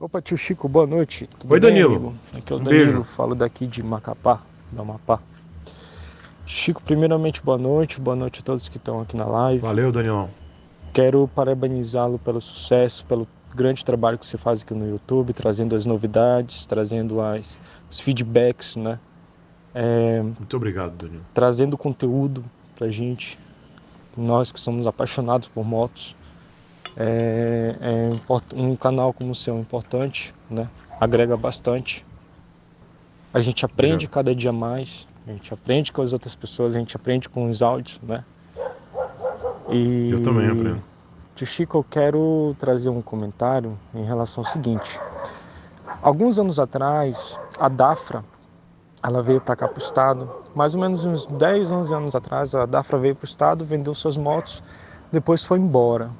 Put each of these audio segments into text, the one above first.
Opa, tio Chico, boa noite. Tudo Oi, bem, Danilo. Amigo? Aqui é o um Danilo, beijo. falo daqui de Macapá, da Amapá. Chico, primeiramente, boa noite. Boa noite a todos que estão aqui na live. Valeu, Danilão. Quero parabenizá-lo pelo sucesso, pelo grande trabalho que você faz aqui no YouTube, trazendo as novidades, trazendo as, os feedbacks, né? É, Muito obrigado, Danilo. Trazendo conteúdo pra gente, nós que somos apaixonados por motos é, é um canal como o seu é importante, né? agrega bastante. A gente aprende Legal. cada dia mais, a gente aprende com as outras pessoas, a gente aprende com os áudios, né? E... Eu também aprendo. Tio Chico, eu quero trazer um comentário em relação ao seguinte. Alguns anos atrás, a Dafra, ela veio para cá para o estado. Mais ou menos uns 10, 11 anos atrás, a Dafra veio para o estado, vendeu suas motos, depois foi embora.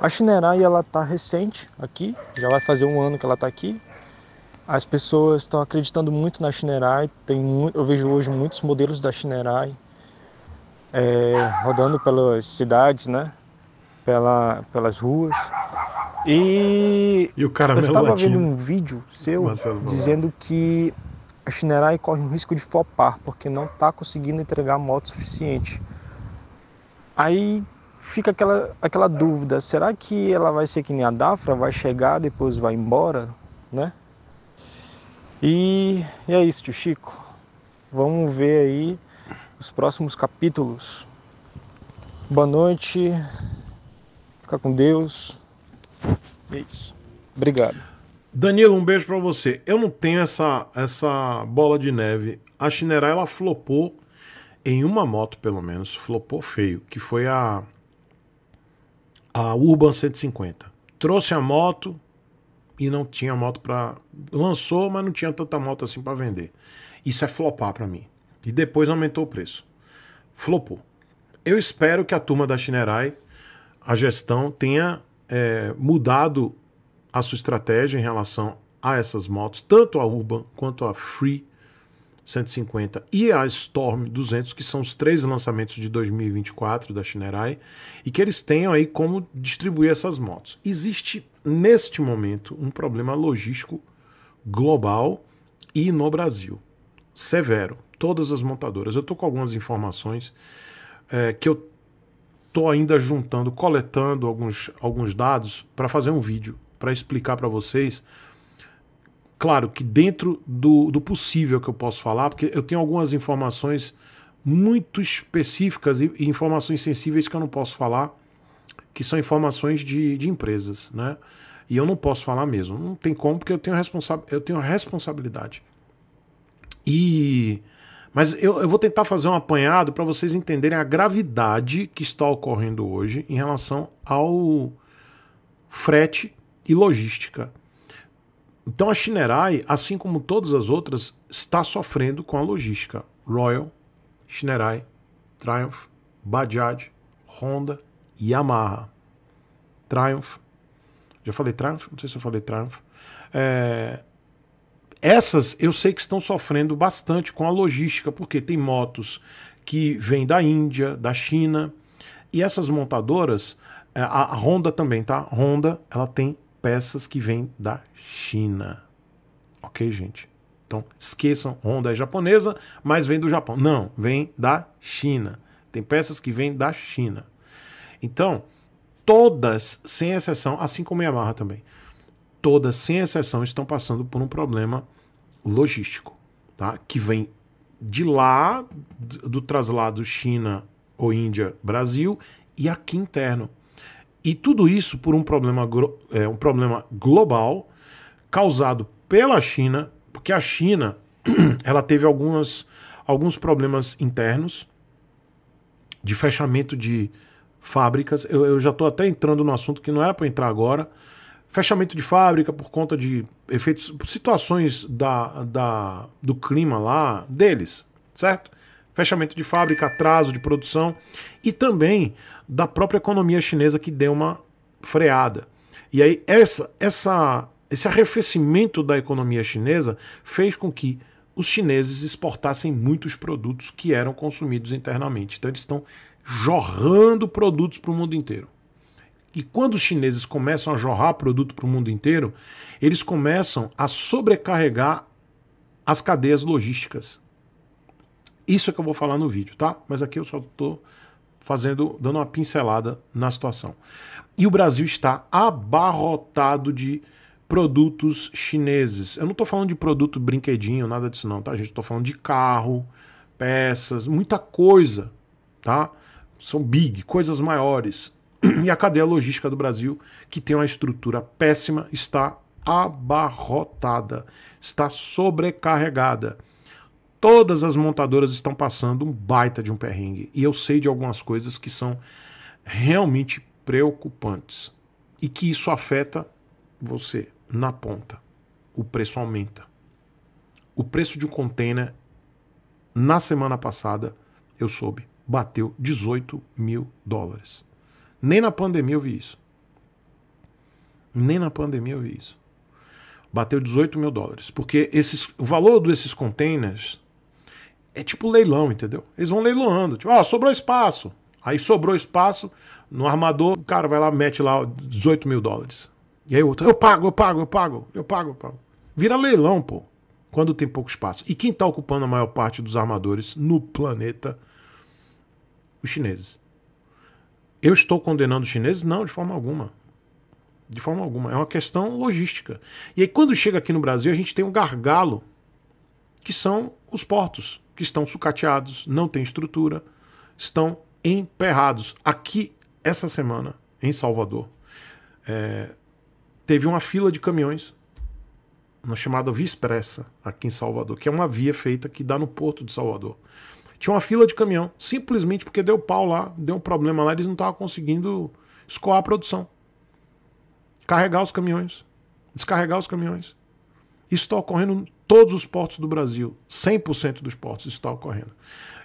A Shinerai ela tá recente aqui, já vai fazer um ano que ela está aqui. As pessoas estão acreditando muito na Shinerai, tem muito, eu vejo hoje muitos modelos da Shinerai é, rodando pelas cidades, né? Pela, pelas ruas. E, e o cara eu estava vendo um vídeo seu Marcelo dizendo Bolado. que a Shinerai corre um risco de flopar porque não está conseguindo entregar moto suficiente. Aí fica aquela, aquela dúvida, será que ela vai ser que nem a Dafra, vai chegar, depois vai embora, né? E, e é isso, tio Chico. Vamos ver aí os próximos capítulos. Boa noite. Fica com Deus. É isso. Obrigado. Danilo, um beijo para você. Eu não tenho essa, essa bola de neve. A Chinerá, ela flopou em uma moto, pelo menos. Flopou feio. Que foi a a Urban 150. Trouxe a moto e não tinha moto para lançou, mas não tinha tanta moto assim para vender. Isso é flopar para mim. E depois aumentou o preço. Flopou. Eu espero que a turma da Shinerai, a gestão tenha é, mudado a sua estratégia em relação a essas motos, tanto a Urban quanto a Free 150 e a Storm 200, que são os três lançamentos de 2024 da Shinerai, e que eles tenham aí como distribuir essas motos. Existe neste momento um problema logístico global e no Brasil severo. Todas as montadoras. Eu tô com algumas informações é, que eu tô ainda juntando, coletando alguns, alguns dados para fazer um vídeo para explicar para vocês Claro que dentro do, do possível que eu posso falar, porque eu tenho algumas informações muito específicas e, e informações sensíveis que eu não posso falar, que são informações de, de empresas, né? E eu não posso falar mesmo. Não tem como, porque eu tenho, responsa eu tenho responsabilidade. E. Mas eu, eu vou tentar fazer um apanhado para vocês entenderem a gravidade que está ocorrendo hoje em relação ao frete e logística. Então a Shinerai, assim como todas as outras, está sofrendo com a logística. Royal, Shinerai, Triumph, Bajaj, Honda e Yamaha. Triumph. Já falei Triumph? Não sei se eu falei Triumph. É... Essas eu sei que estão sofrendo bastante com a logística, porque tem motos que vêm da Índia, da China, e essas montadoras, é, a Honda também, tá? Honda, ela tem peças que vêm da China. Ok, gente? Então esqueçam, Honda é japonesa, mas vem do Japão. Não, vem da China. Tem peças que vêm da China. Então, todas, sem exceção, assim como a Yamaha também, todas, sem exceção, estão passando por um problema logístico, tá? Que vem de lá, do traslado China ou Índia, Brasil, e aqui interno. E tudo isso por um problema, é, um problema global causado pela China, porque a China ela teve algumas, alguns problemas internos de fechamento de fábricas. Eu, eu já estou até entrando no assunto que não era para entrar agora. Fechamento de fábrica por conta de efeitos, situações da, da, do clima lá deles, certo? fechamento de fábrica, atraso de produção e também da própria economia chinesa que deu uma freada. E aí essa, essa, esse arrefecimento da economia chinesa fez com que os chineses exportassem muitos produtos que eram consumidos internamente. Então eles estão jorrando produtos para o mundo inteiro. E quando os chineses começam a jorrar produto para o mundo inteiro, eles começam a sobrecarregar as cadeias logísticas. Isso é que eu vou falar no vídeo, tá? Mas aqui eu só estou fazendo, dando uma pincelada na situação. E o Brasil está abarrotado de produtos chineses. Eu não estou falando de produto brinquedinho, nada disso não, tá? A gente tô falando de carro, peças, muita coisa, tá? São big, coisas maiores. E a cadeia logística do Brasil, que tem uma estrutura péssima, está abarrotada, está sobrecarregada. Todas as montadoras estão passando um baita de um perrengue. E eu sei de algumas coisas que são realmente preocupantes. E que isso afeta você na ponta. O preço aumenta. O preço de um container, na semana passada, eu soube, bateu 18 mil dólares. Nem na pandemia eu vi isso. Nem na pandemia eu vi isso. Bateu 18 mil dólares. Porque esses, o valor desses containers é tipo leilão, entendeu? Eles vão leiloando. Tipo, ó, oh, sobrou espaço. Aí sobrou espaço no armador, o cara vai lá, mete lá 18 mil dólares. E aí o outro, eu pago, eu pago, eu pago, eu pago, eu pago. Vira leilão, pô, quando tem pouco espaço. E quem está ocupando a maior parte dos armadores no planeta? Os chineses. Eu estou condenando os chineses? Não, de forma alguma. De forma alguma. É uma questão logística. E aí, quando chega aqui no Brasil, a gente tem um gargalo, que são os portos que estão sucateados, não têm estrutura, estão emperrados. Aqui, essa semana, em Salvador, é, teve uma fila de caminhões na chamada Via Expressa, aqui em Salvador, que é uma via feita que dá no porto de Salvador. Tinha uma fila de caminhão, simplesmente porque deu pau lá, deu um problema lá, eles não estavam conseguindo escoar a produção. Carregar os caminhões, descarregar os caminhões. Isso está ocorrendo em todos os portos do Brasil. 100% dos portos está ocorrendo.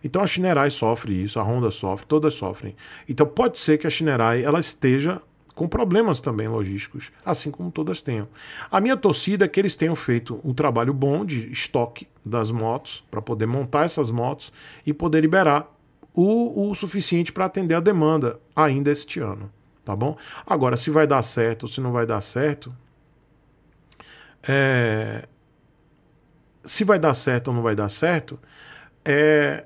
Então a Chinerai sofre isso, a Honda sofre, todas sofrem. Então pode ser que a Chinerai ela esteja com problemas também logísticos, assim como todas tenham. A minha torcida é que eles tenham feito um trabalho bom de estoque das motos, para poder montar essas motos e poder liberar o, o suficiente para atender a demanda ainda este ano. Tá bom? Agora, se vai dar certo ou se não vai dar certo, é, se vai dar certo ou não vai dar certo, é,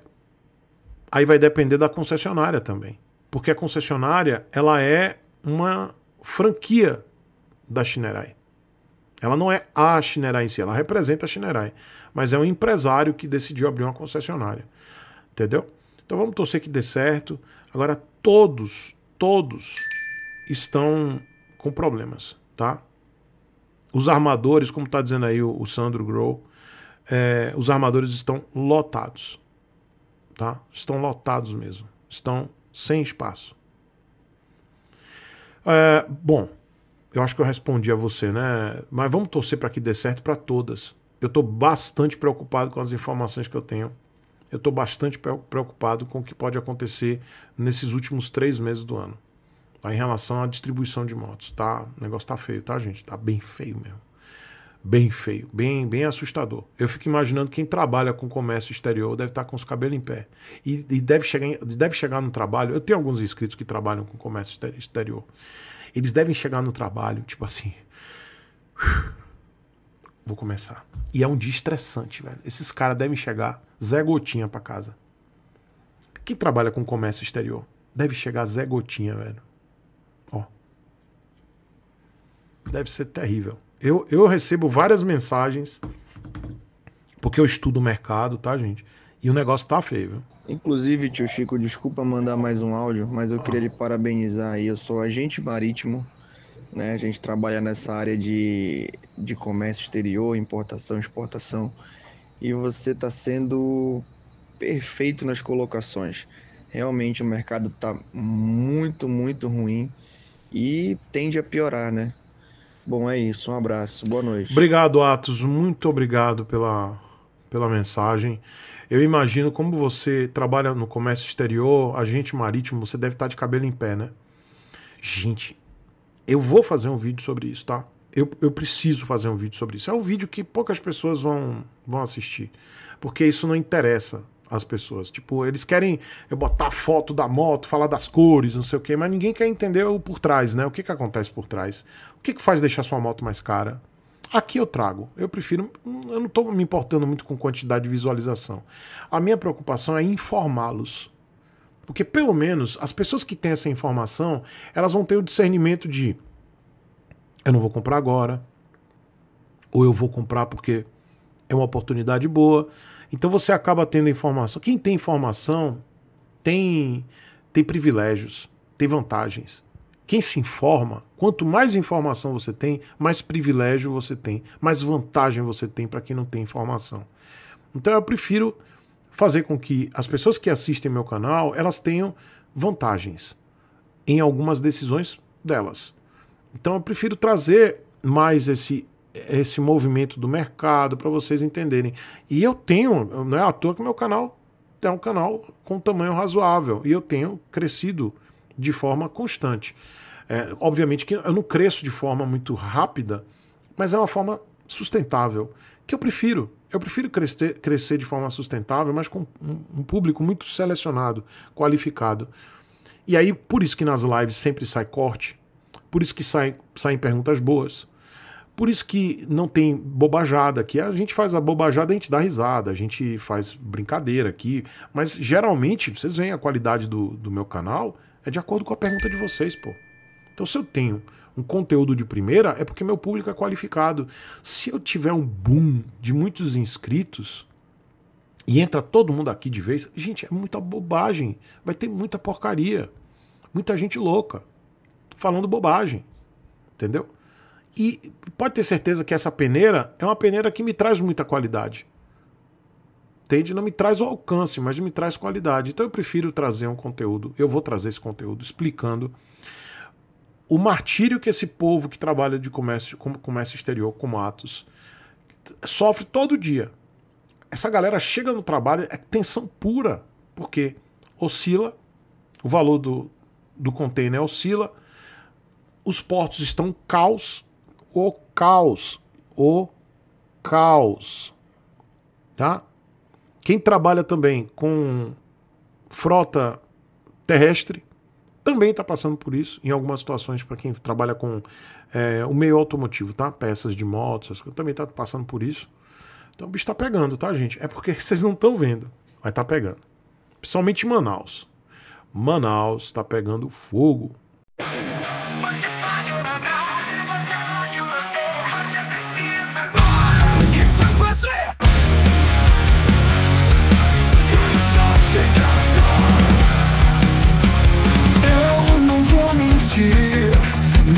aí vai depender da concessionária também. Porque a concessionária ela é uma franquia da Shinerai. Ela não é a Shinerai em si, ela representa a Shinerai, mas é um empresário que decidiu abrir uma concessionária. Entendeu? Então vamos torcer que dê certo. Agora todos, todos estão com problemas, tá? Os armadores, como está dizendo aí o, o Sandro Grow, é, os armadores estão lotados. Tá? Estão lotados mesmo. Estão sem espaço. É, bom, eu acho que eu respondi a você, né? Mas vamos torcer para que dê certo para todas. Eu estou bastante preocupado com as informações que eu tenho. Eu estou bastante preocupado com o que pode acontecer nesses últimos três meses do ano. Tá em relação à distribuição de motos, tá? O negócio tá feio, tá, gente? Tá bem feio mesmo. Bem feio, bem, bem assustador. Eu fico imaginando quem trabalha com comércio exterior deve estar tá com os cabelos em pé. E, e deve, chegar, deve chegar no trabalho. Eu tenho alguns inscritos que trabalham com comércio exterior. Eles devem chegar no trabalho, tipo assim. Vou começar. E é um dia estressante, velho. Esses caras devem chegar Zé Gotinha para casa. Quem trabalha com comércio exterior deve chegar Zé Gotinha, velho. deve ser terrível. Eu, eu recebo várias mensagens, porque eu estudo o mercado, tá, gente? E o negócio tá feio, viu? Inclusive, tio Chico, desculpa mandar mais um áudio, mas eu queria lhe parabenizar aí. Eu sou agente marítimo, né? A gente trabalha nessa área de, de comércio exterior, importação, exportação. E você tá sendo perfeito nas colocações. Realmente o mercado tá muito, muito ruim e tende a piorar, né? Bom, é isso. Um abraço. Boa noite. Obrigado, Atos. Muito obrigado pela, pela mensagem. Eu imagino como você trabalha no comércio exterior, agente marítimo, você deve estar de cabelo em pé, né? Gente, eu vou fazer um vídeo sobre isso, tá? Eu, eu preciso fazer um vídeo sobre isso. É um vídeo que poucas pessoas vão, vão assistir, porque isso não interessa as pessoas. Tipo, eles querem eh, botar foto da moto, falar das cores, não sei o quê, mas ninguém quer entender o por trás, né? O que, que acontece por trás? O que, que faz deixar sua moto mais cara? Aqui eu trago. Eu prefiro. Hum, eu não estou me importando muito com quantidade de visualização. A minha preocupação é informá-los. Porque pelo menos as pessoas que têm essa informação, elas vão ter o discernimento de eu não vou comprar agora, ou eu vou comprar porque é uma oportunidade boa. Então você acaba tendo informação. Quem tem informação tem, tem privilégios, tem vantagens. Quem se informa, quanto mais informação você tem, mais privilégio você tem, mais vantagem você tem para quem não tem informação. Então eu prefiro fazer com que as pessoas que assistem meu canal, elas tenham vantagens em algumas decisões delas. Então eu prefiro trazer mais esse esse movimento do mercado para vocês entenderem. E eu tenho, não é à toa que meu canal é um canal com tamanho razoável e eu tenho crescido de forma constante. É, obviamente que eu não cresço de forma muito rápida, mas é uma forma sustentável, que eu prefiro. Eu prefiro crescer, crescer de forma sustentável, mas com um público muito selecionado, qualificado. E aí, por isso que nas lives sempre sai corte, por isso que saem, saem perguntas boas, por isso que não tem bobajada aqui. A gente faz a bobajada, a gente dá risada, a gente faz brincadeira aqui. Mas geralmente, vocês veem a qualidade do, do meu canal, é de acordo com a pergunta de vocês, pô. Então se eu tenho um conteúdo de primeira, é porque meu público é qualificado. Se eu tiver um boom de muitos inscritos, e entra todo mundo aqui de vez, gente, é muita bobagem. Vai ter muita porcaria. Muita gente louca. Falando bobagem. Entendeu? E pode ter certeza que essa peneira é uma peneira que me traz muita qualidade. Entende? Não me traz o alcance, mas me traz qualidade. Então eu prefiro trazer um conteúdo, eu vou trazer esse conteúdo explicando o martírio que esse povo que trabalha de comércio, comércio exterior, como Atos, sofre todo dia. Essa galera chega no trabalho, é tensão pura, porque oscila, o valor do, do container oscila, os portos estão caos, o caos. O caos. Tá? Quem trabalha também com frota terrestre também está passando por isso em algumas situações para quem trabalha com é, o meio automotivo, tá? Peças de motos, também está passando por isso. Então o bicho está pegando, tá, gente? É porque vocês não estão vendo, mas tá pegando. Principalmente Manaus. Manaus está pegando fogo.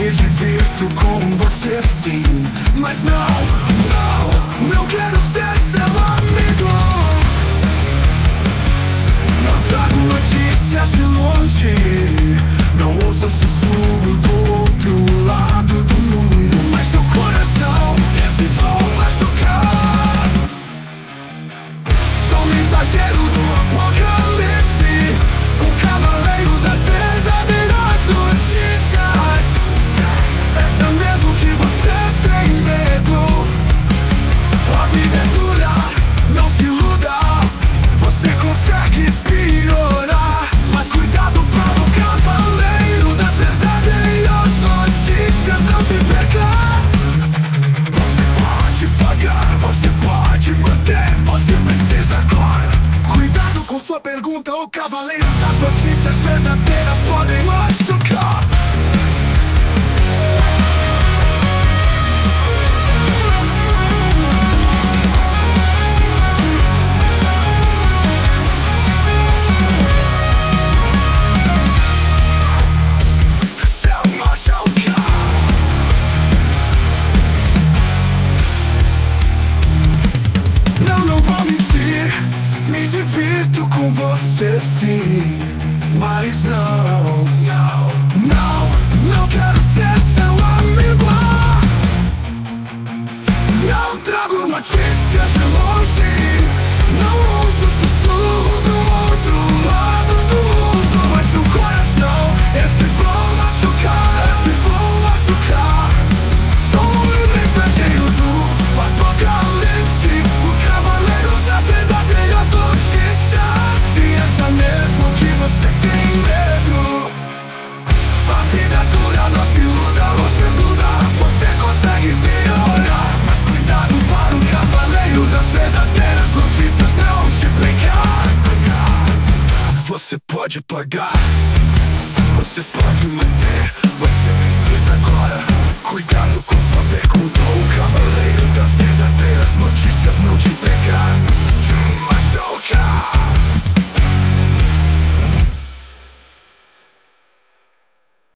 me divirto com você sim, mas não, não. Посыпать блага Посыпать мате В этой си закона Куйгану кусобеку До укава Лейда Стеда Ты размочишься с ночи пека